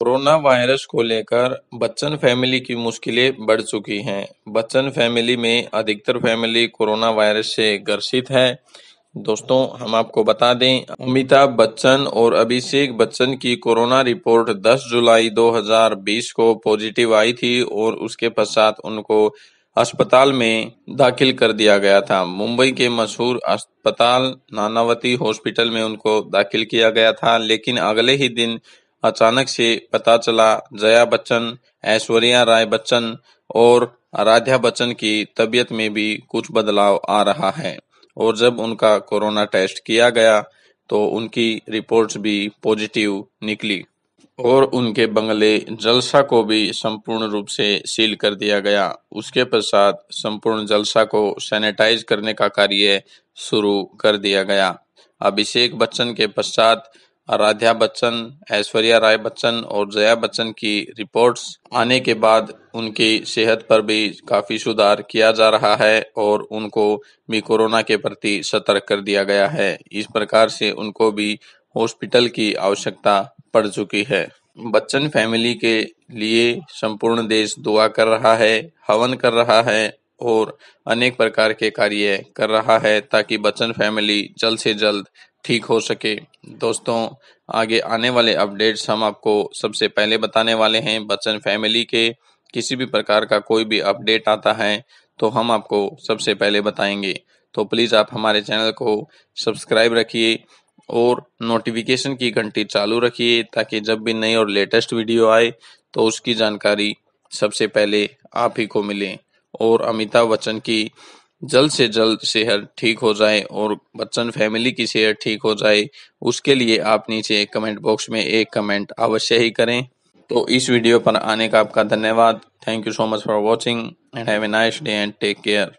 corona virus को लेकर Bachchan family की मुश्किलें बढ़ चुकी हैं बच्चन फैमिली में अधिकतर फैमिली कोरोना वायरस से ग्रसित है दोस्तों हम आपको बता दें अमिताभ बच्चन और अभिषेक बच्चन की कोरोना रिपोर्ट 10 जुलाई 2020 को पॉजिटिव आई थी और उसके पश्चात उनको अस्पताल में दाखिल कर दिया गया था मुंबई के मशहूर अस्पताल नानावती हॉस्पिटल में उनको दाखिल किया गया था लेकिन अगले ही दिन अचानक से पता चला जया बच्चन ऐश्वर्या राय बच्चन और आराध्या बच्चन की तबीयत में भी कुछ बदलाव आ रहा है और जब उनका कोरोना टेस्ट किया गया तो उनकी रिपोर्ट्स भी पॉजिटिव निकली और उनके बंगले जलसा को भी संपूर्ण रूप से सील कर दिया गया उसके पश्चात संपूर्ण जलसा को सैनिटाइज करने का कार्य शुरू कर दिया गया अभिषेक बच्चन के पश्चात आराध्या बच्चन ऐश्वर्या राय बच्चन और जया बच्चन की रिपोर्ट्स आने के बाद उनकी सेहत पर भी काफ़ी सुधार किया जा रहा है और उनको भी कोरोना के प्रति सतर्क कर दिया गया है इस प्रकार से उनको भी हॉस्पिटल की आवश्यकता पड़ चुकी है बच्चन फैमिली के लिए संपूर्ण देश दुआ कर रहा है हवन कर रहा है और अनेक प्रकार के कार्य कर रहा है ताकि बच्चन फैमिली जल्द से जल्द ठीक हो सके दोस्तों आगे आने वाले अपडेट्स हम आपको सबसे पहले बताने वाले हैं बच्चन फैमिली के किसी भी प्रकार का कोई भी अपडेट आता है तो हम आपको सबसे पहले बताएंगे तो प्लीज़ आप हमारे चैनल को सब्सक्राइब रखिए और नोटिफिकेशन की घंटी चालू रखिए ताकि जब भी नई और लेटेस्ट वीडियो आए तो उसकी जानकारी सबसे पहले आप ही को मिले और अमिताभ बच्चन की जल्द से जल्द सेहत ठीक हो जाए और बच्चन फैमिली की सेहत ठीक हो जाए उसके लिए आप नीचे कमेंट बॉक्स में एक कमेंट अवश्य ही करें तो इस वीडियो पर आने का आपका धन्यवाद thank you so much for watching and have a nice day and take care